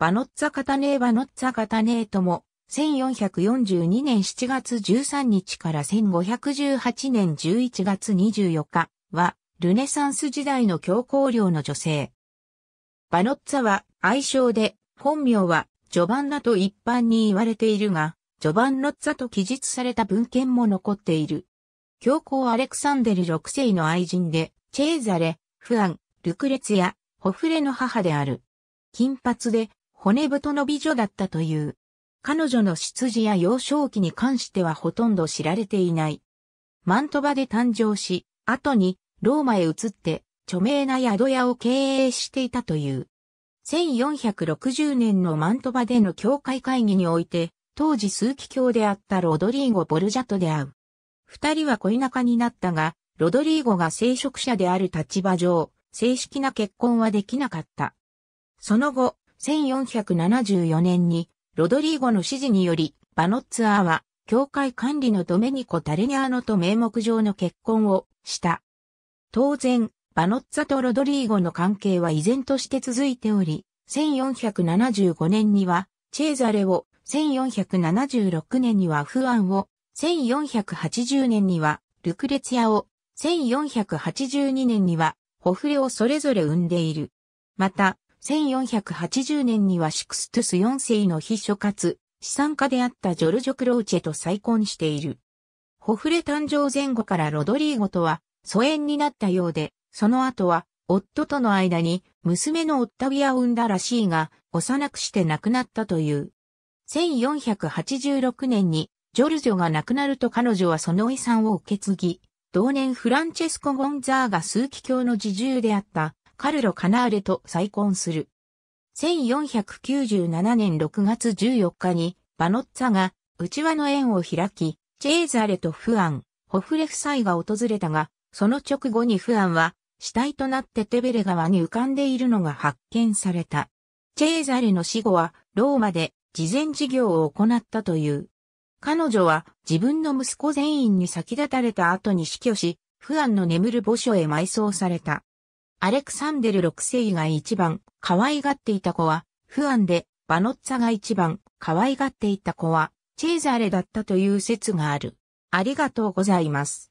バノッツァカタネーバノッツァカタネーとも、1442年7月13日から1518年11月24日は、ルネサンス時代の教皇領の女性。バノッツァは愛称で、本名はジョバンナと一般に言われているが、ジョバンノッツァと記述された文献も残っている。教皇アレクサンデル6世の愛人で、チェーザレ、フアン、ルクレツや、ホフレの母である。金髪で、骨太の美女だったという。彼女の出自や幼少期に関してはほとんど知られていない。マントバで誕生し、後にローマへ移って著名な宿屋を経営していたという。1460年のマントバでの教会会議において、当時数奇教であったロドリーゴ・ボルジャと出会う。二人は恋仲になったが、ロドリーゴが聖職者である立場上、正式な結婚はできなかった。その後、1474年に、ロドリーゴの指示により、バノッツアーは、教会管理のドメニコ・タレニャーノと名目上の結婚をした。当然、バノッツァとロドリーゴの関係は依然として続いており、1475年には、チェーザレを、1476年にはフアンを、1480年には、ルクレツヤを、1482年には、ホフレをそれぞれ生んでいる。また、1480年にはシクストゥス4世の秘書かつ資産家であったジョルジョ・クローチェと再婚している。ホフレ誕生前後からロドリーゴとは疎遠になったようで、その後は夫との間に娘のオッタビアを産んだらしいが、幼くして亡くなったという。1486年にジョルジョが亡くなると彼女はその遺産を受け継ぎ、同年フランチェスコ・ゴンザーが数奇教の自従であったカルロ・カナーレと再婚する。1497年6月14日に、バノッツァが、内輪の縁を開き、チェーザレとフアン、ホフレ夫妻が訪れたが、その直後にフアンは、死体となってテベレ川に浮かんでいるのが発見された。チェーザレの死後は、ローマで慈善事業を行ったという。彼女は自分の息子全員に先立たれた後に死去し、フアンの眠る墓所へ埋葬された。アレクサンデル6世が一番可愛がっていた子は、不安で、バノッツァが一番可愛がっていた子は、チェーザーレだったという説がある。ありがとうございます。